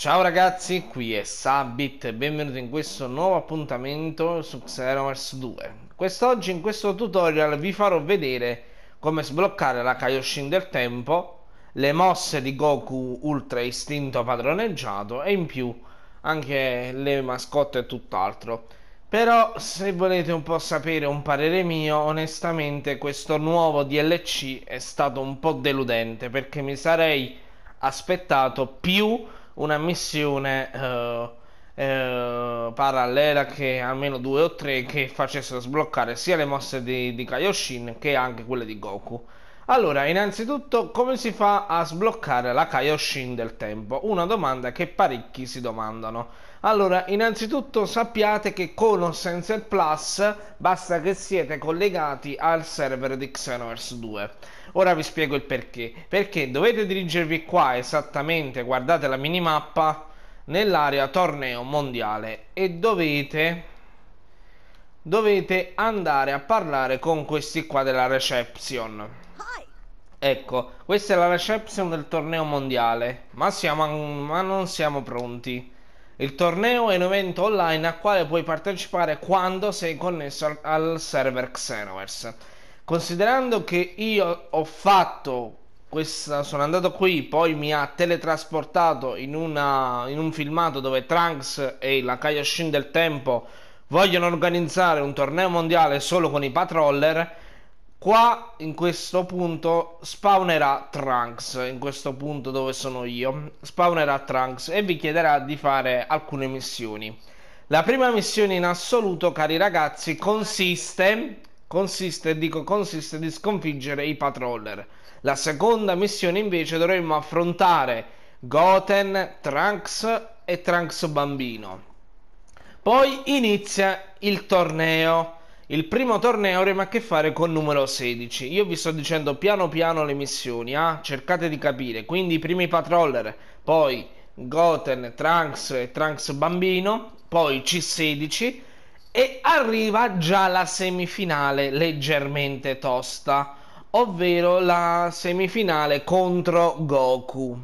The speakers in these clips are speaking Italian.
Ciao ragazzi, qui è Sabit e benvenuti in questo nuovo appuntamento su Xenomers 2. Quest'oggi in questo tutorial vi farò vedere come sbloccare la Kaioshin del tempo, le mosse di Goku Ultra Istinto padroneggiato e in più anche le mascotte e tutt'altro. Però se volete un po' sapere un parere mio, onestamente questo nuovo DLC è stato un po' deludente perché mi sarei aspettato più una missione eh, eh, parallela che almeno due o tre che facessero sbloccare sia le mosse di, di Kaioshin che anche quelle di Goku. Allora, innanzitutto, come si fa a sbloccare la Kaioshin del tempo? Una domanda che parecchi si domandano. Allora, innanzitutto sappiate che con o senza il Plus basta che siete collegati al server di Xenoverse 2. Ora vi spiego il perché. Perché dovete dirigervi qua esattamente, guardate la minimappa, nell'area torneo mondiale e dovete, dovete andare a parlare con questi qua della reception. Ecco, questa è la reception del torneo mondiale, ma, siamo, ma non siamo pronti il torneo è un evento online al quale puoi partecipare quando sei connesso al server Xenoverse. Considerando che io ho fatto questa, sono andato qui, poi mi ha teletrasportato in, una, in un filmato dove Trunks e la Kaioshin del tempo vogliono organizzare un torneo mondiale solo con i patroller Qua in questo punto spawnerà Trunks, in questo punto dove sono io, spawnerà Trunks e vi chiederà di fare alcune missioni. La prima missione in assoluto, cari ragazzi, consiste, consiste, dico consiste di sconfiggere i patroller. La seconda missione invece dovremmo affrontare Goten, Trunks e Trunks bambino. Poi inizia il torneo il primo torneo avremo a che fare con numero 16. Io vi sto dicendo piano piano le missioni, ah? cercate di capire. Quindi i primi patroller, poi Goten, Trunks e Trunks bambino, poi C16 e arriva già la semifinale leggermente tosta, ovvero la semifinale contro Goku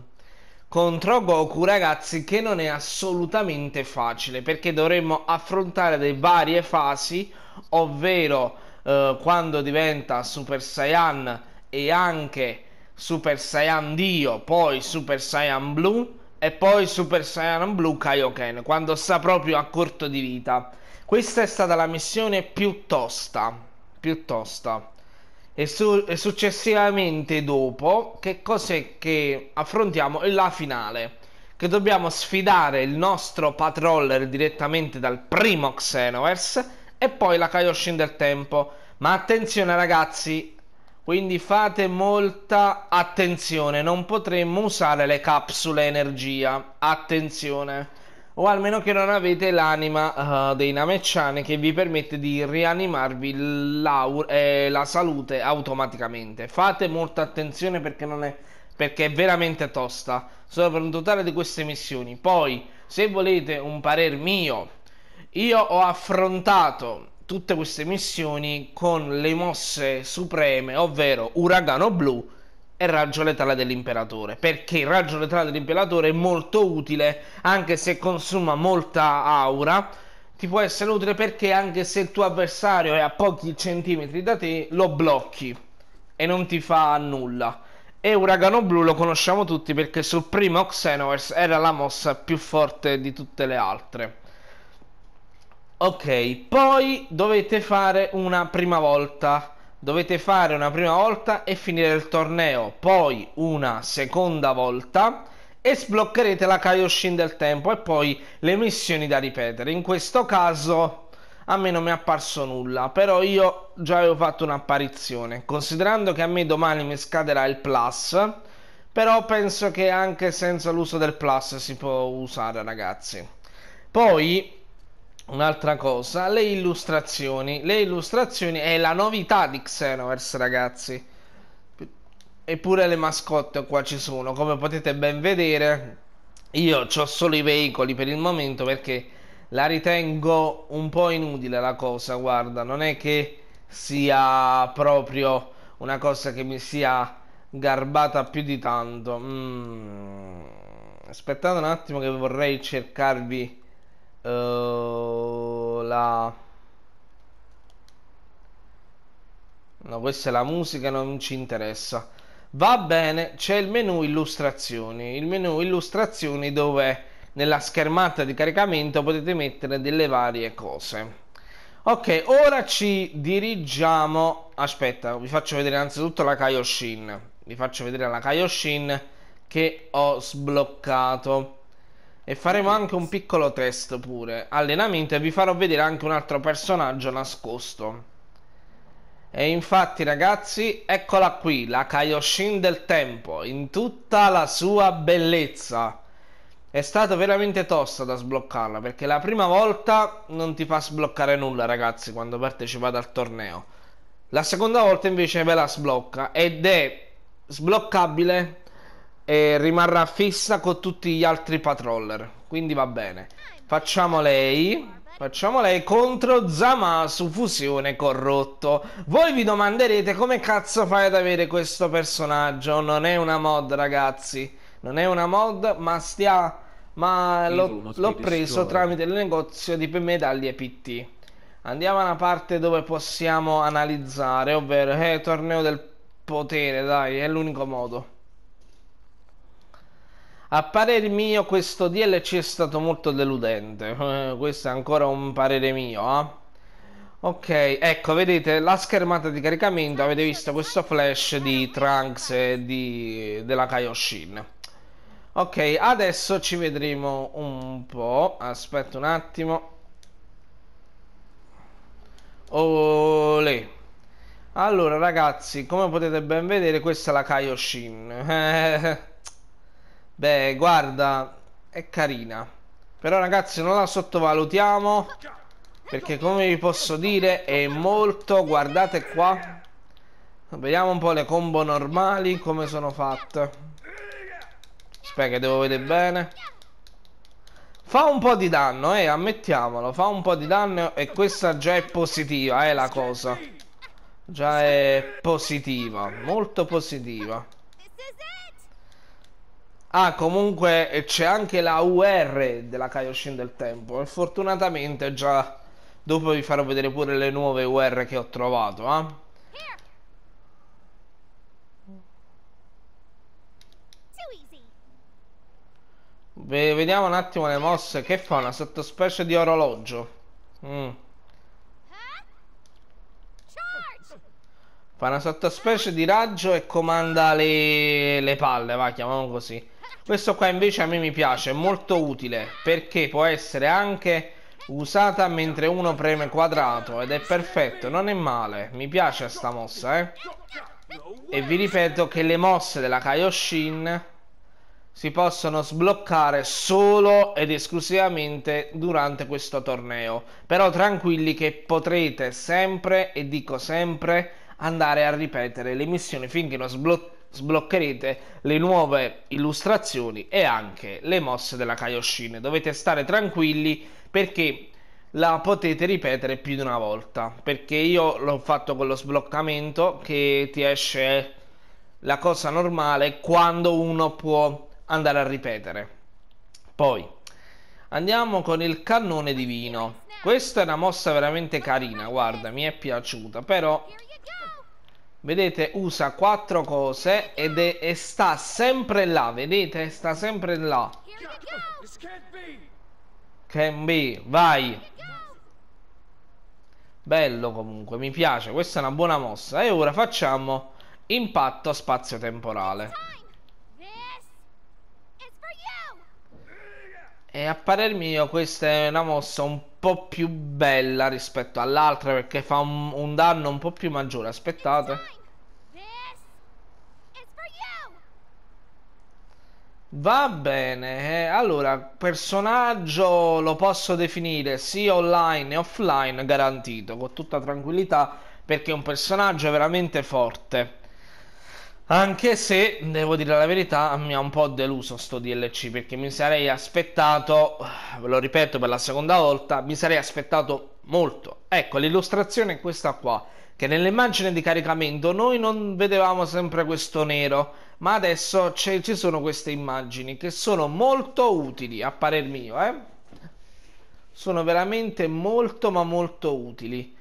contro Goku ragazzi che non è assolutamente facile perché dovremmo affrontare le varie fasi ovvero eh, quando diventa Super Saiyan e anche Super Saiyan Dio poi Super Saiyan Blue e poi Super Saiyan Blue Kaioken quando sta proprio a corto di vita questa è stata la missione più tosta più tosta e, su- e successivamente dopo che cos'è che affrontiamo? È la finale che dobbiamo sfidare il nostro patroller direttamente dal primo Xenoverse e poi la Kaioshin del tempo. Ma attenzione ragazzi, quindi fate molta attenzione, non potremmo usare le capsule energia. Attenzione o almeno che non avete l'anima uh, dei Namecciani che vi permette di rianimarvi eh, la salute automaticamente. Fate molta attenzione perché, è, perché è veramente tosta. Solo per un totale di queste missioni. Poi, se volete un parer mio, io ho affrontato tutte queste missioni con le mosse supreme, ovvero Uragano Blu è raggio letale dell'imperatore perché il raggio letale dell'imperatore è molto utile anche se consuma molta aura ti può essere utile perché anche se il tuo avversario è a pochi centimetri da te lo blocchi e non ti fa nulla e Uragano Blu lo conosciamo tutti perché sul primo Xenoverse era la mossa più forte di tutte le altre ok poi dovete fare una prima volta dovete fare una prima volta e finire il torneo, poi una seconda volta e sbloccherete la Kaioshin del tempo e poi le missioni da ripetere. In questo caso a me non mi è apparso nulla, però io già avevo fatto un'apparizione. Considerando che a me domani mi scaderà il plus, però penso che anche senza l'uso del plus si può usare, ragazzi. Poi Un'altra cosa, le illustrazioni. Le illustrazioni è la novità di Xenoverse, ragazzi. Eppure le mascotte qua ci sono, come potete ben vedere. Io ho solo i veicoli per il momento perché la ritengo un po' inutile la cosa, guarda. Non è che sia proprio una cosa che mi sia garbata più di tanto. Mm. Aspettate un attimo che vorrei cercarvi uh, la... No, questa è la musica, non ci interessa. Va bene, c'è il menu illustrazioni. Il menu illustrazioni dove nella schermata di caricamento potete mettere delle varie cose. Ok, ora ci dirigiamo... Aspetta, vi faccio vedere innanzitutto la Kaioshin. Vi faccio vedere la Kaioshin che ho sbloccato. E faremo anche un piccolo test pure. Allenamento e vi farò vedere anche un altro personaggio nascosto. E infatti ragazzi, eccola qui, la Kaioshin del tempo, in tutta la sua bellezza. È stato veramente tosta da sbloccarla, perché la prima volta non ti fa sbloccare nulla ragazzi quando partecipate al torneo. La seconda volta invece ve la sblocca ed è sbloccabile e rimarrà fissa con tutti gli altri patroller. Quindi va bene. Facciamo lei. Facciamo lei contro Zamasu fusione corrotto. Voi vi domanderete come cazzo fai ad avere questo personaggio? Non è una mod, ragazzi. Non è una mod, ma stia ma l'ho preso tramite il negozio di medaglie PT. Andiamo a una parte dove possiamo analizzare, ovvero eh, torneo del potere, dai, è l'unico modo. A parere mio questo DLC è stato molto deludente, eh, questo è ancora un parere mio, eh. Ok, ecco, vedete la schermata di caricamento, avete visto questo flash di Trunks e di, della Kaioshin. Ok, adesso ci vedremo un po', aspetta un attimo. Olè. Allora ragazzi, come potete ben vedere questa è la Kaioshin. Beh, guarda, è carina. Però ragazzi non la sottovalutiamo Perché come vi posso dire è molto Guardate qua Vediamo un po' le combo normali Come sono fatte Aspetta che devo vedere bene Fa un po' di danno eh Ammettiamolo Fa un po' di danno e questa già è positiva È eh, la cosa Già è positiva Molto positiva Ah, comunque eh, c'è anche la UR della Kaioshin del tempo. E fortunatamente già dopo vi farò vedere pure le nuove UR che ho trovato, eh? Vediamo un attimo le mosse. Che fa una sottospecie di orologio? Mm. Fa una sottospecie di raggio e comanda le, le palle, va, chiamiamolo così. Questo qua invece a me mi piace, è molto utile perché può essere anche usata mentre uno preme quadrato ed è perfetto, non è male, mi piace sta mossa, eh. E vi ripeto che le mosse della Kaioshin si possono sbloccare solo ed esclusivamente durante questo torneo. Però tranquilli che potrete sempre, e dico sempre, andare a ripetere le missioni finché non, sblo sbloccherete le nuove illustrazioni e anche le mosse della Kaioshin. Dovete stare tranquilli perché la potete ripetere più di una volta perché io l'ho fatto con lo sbloccamento che ti esce la cosa normale quando uno può andare a ripetere poi andiamo con il cannone divino questa è una mossa veramente carina guarda mi è piaciuta però vedete usa quattro cose ed è, e sta sempre là vedete sta sempre là can be vai bello comunque mi piace questa è una buona mossa e ora facciamo impatto spazio temporale e a parer mio questa è una mossa un po' po' più bella rispetto all'altra perché fa un, un danno un po' più maggiore. Aspettate. Va bene, eh, allora personaggio lo posso definire sia online e offline garantito con tutta tranquillità perché è un personaggio veramente forte. Anche se, devo dire la verità, mi ha un po' deluso sto DLC perché mi sarei aspettato, ve lo ripeto per la seconda volta, mi sarei aspettato molto. Ecco, l'illustrazione è questa qua, che nell'immagine di caricamento noi non vedevamo sempre questo nero, ma adesso ci sono queste immagini che sono molto utili a parer mio, eh? Sono veramente molto ma molto utili.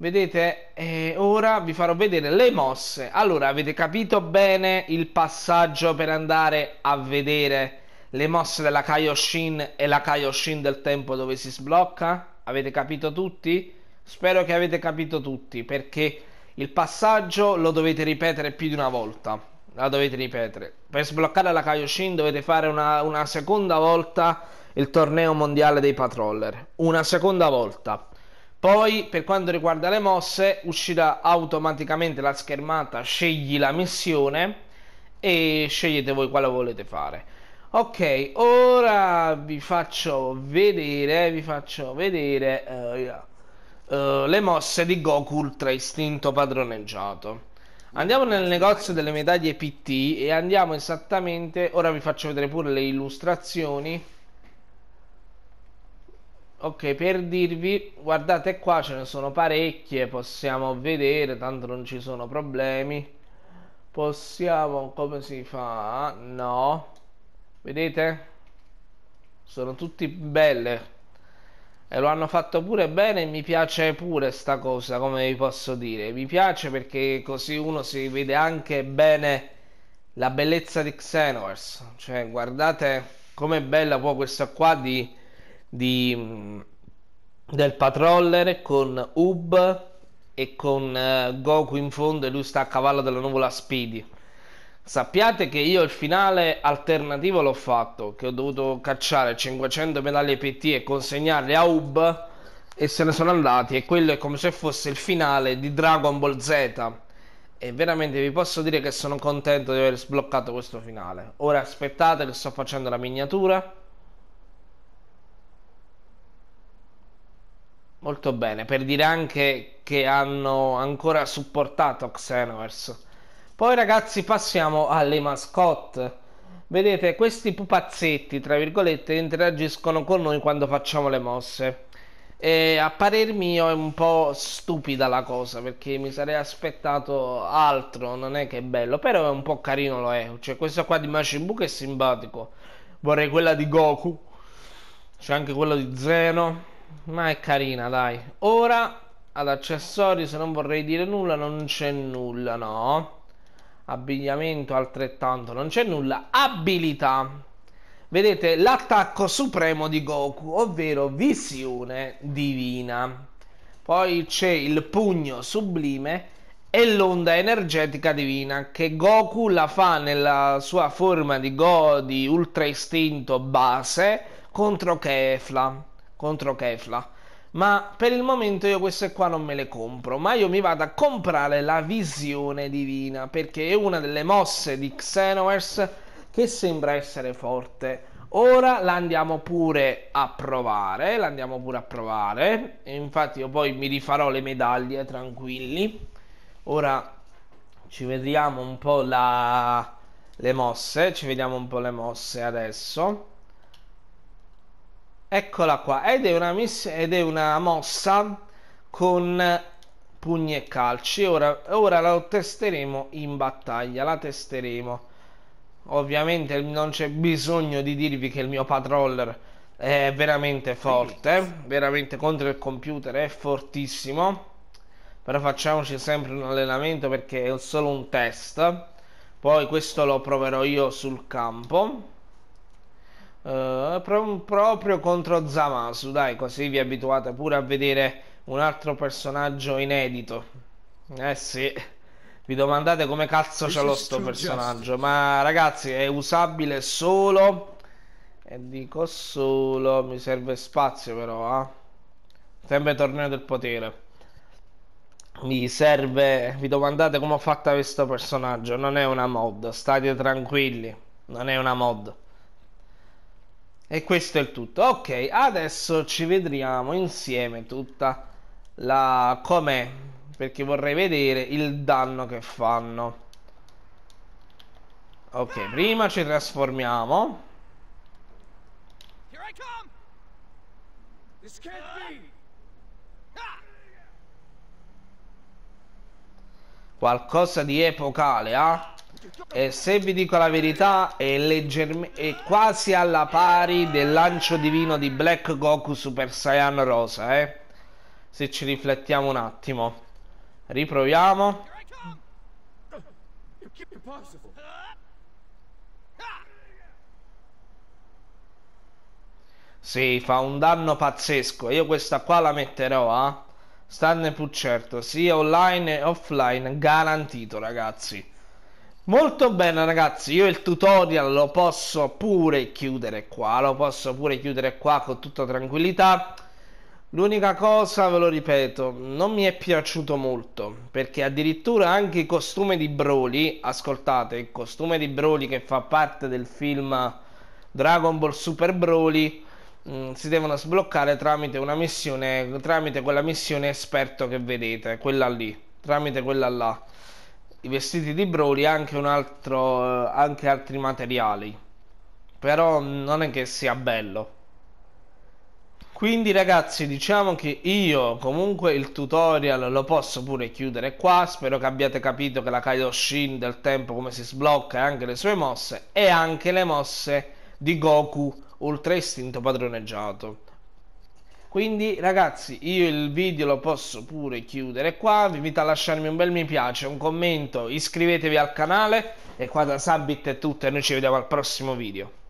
Vedete, eh, ora vi farò vedere le mosse. Allora, avete capito bene il passaggio per andare a vedere le mosse della Kaioshin e la Kaioshin del tempo dove si sblocca? Avete capito tutti? Spero che avete capito tutti, perché il passaggio lo dovete ripetere più di una volta. La dovete ripetere. Per sbloccare la Kaioshin dovete fare una, una seconda volta il torneo mondiale dei patroller. Una seconda volta poi per quanto riguarda le mosse uscirà automaticamente la schermata scegli la missione e scegliete voi quale volete fare. Ok, ora vi faccio vedere, vi faccio vedere uh, uh, le mosse di Goku Ultra Istinto padroneggiato. Andiamo nel negozio delle medaglie PT e andiamo esattamente, ora vi faccio vedere pure le illustrazioni ok per dirvi guardate qua ce ne sono parecchie possiamo vedere tanto non ci sono problemi possiamo come si fa no vedete sono tutte belle e lo hanno fatto pure bene e mi piace pure sta cosa come vi posso dire mi piace perché così uno si vede anche bene la bellezza di Xenoverse cioè guardate com'è bella poi questa qua di di, mm, del patroller con Ub e con uh, Goku in fondo e lui sta a cavallo della nuvola Speedy. Sappiate che io il finale alternativo l'ho fatto, che ho dovuto cacciare 500 medaglie PT e consegnarle a Ub e se ne sono andati e quello è come se fosse il finale di Dragon Ball Z e veramente vi posso dire che sono contento di aver sbloccato questo finale. Ora aspettate che sto facendo la miniatura Molto bene, per dire anche che hanno ancora supportato Xenoverse. Poi ragazzi passiamo alle mascotte. Vedete, questi pupazzetti, tra virgolette, interagiscono con noi quando facciamo le mosse. E a parer mio è un po' stupida la cosa perché mi sarei aspettato altro, non è che è bello, però è un po' carino lo è. Cioè questa qua di Machine Buu che è simpatico. Vorrei quella di Goku. C'è anche quella di Zeno ma è carina, dai. Ora ad accessori, se non vorrei dire nulla, non c'è nulla, no? Abbigliamento altrettanto, non c'è nulla. Abilità. Vedete l'attacco supremo di Goku, ovvero visione divina. Poi c'è il pugno sublime e l'onda energetica divina che Goku la fa nella sua forma di Go di ultra istinto base contro Kefla contro Kefla. Ma per il momento io queste qua non me le compro, ma io mi vado a comprare la visione divina, perché è una delle mosse di Xenoverse che sembra essere forte. Ora la andiamo pure a provare, L'andiamo pure a provare, e infatti io poi mi rifarò le medaglie tranquilli. Ora ci vediamo un po' la... le mosse, ci vediamo un po' le mosse adesso. Eccola qua, ed è una, miss- ed è una mossa con pugni e calci. Ora, ora la testeremo in battaglia, la testeremo. Ovviamente non c'è bisogno di dirvi che il mio patroller è veramente forte, veramente contro il computer è fortissimo. Però facciamoci sempre un allenamento perché è solo un test. Poi questo lo proverò io sul campo eh, proprio contro Zamasu, dai, così vi abituate pure a vedere un altro personaggio inedito. Eh sì, vi domandate come cazzo ce l'ho sto personaggio, ma ragazzi è usabile solo... E dico solo, mi serve spazio però, eh. Sempre torneo del potere. Mi serve, vi domandate come ho fatto questo personaggio, non è una mod, state tranquilli, non è una mod e questo è il tutto ok adesso ci vedremo insieme tutta la com'è perché vorrei vedere il danno che fanno ok prima ci trasformiamo qualcosa di epocale ah eh? e se vi dico la verità è, è quasi alla pari del lancio divino di Black Goku Super Saiyan Rosa, eh? Se ci riflettiamo un attimo. Riproviamo. Sì, fa un danno pazzesco. Io questa qua la metterò, eh? Stanne più certo, sia online e offline, garantito ragazzi. Molto bene ragazzi, io il tutorial lo posso pure chiudere qua, lo posso pure chiudere qua con tutta tranquillità. L'unica cosa, ve lo ripeto, non mi è piaciuto molto, perché addirittura anche il costume di Broly, ascoltate, il costume di Broly che fa parte del film Dragon Ball Super Broly, mh, mm, si devono sbloccare tramite una missione, tramite quella missione esperto che vedete, quella lì, tramite quella là i vestiti di Broly anche, altro, eh, anche altri materiali. Però non è che sia bello. Quindi ragazzi diciamo che io comunque il tutorial lo posso pure chiudere qua Spero che abbiate capito che la Kaioshin del tempo come si sblocca e anche le sue mosse E anche le mosse di Goku Ultra Istinto Padroneggiato quindi ragazzi io il video lo posso pure chiudere qua vi invito a lasciarmi un bel mi piace un commento iscrivetevi al canale e qua da Sabit è tutto e noi ci vediamo al prossimo video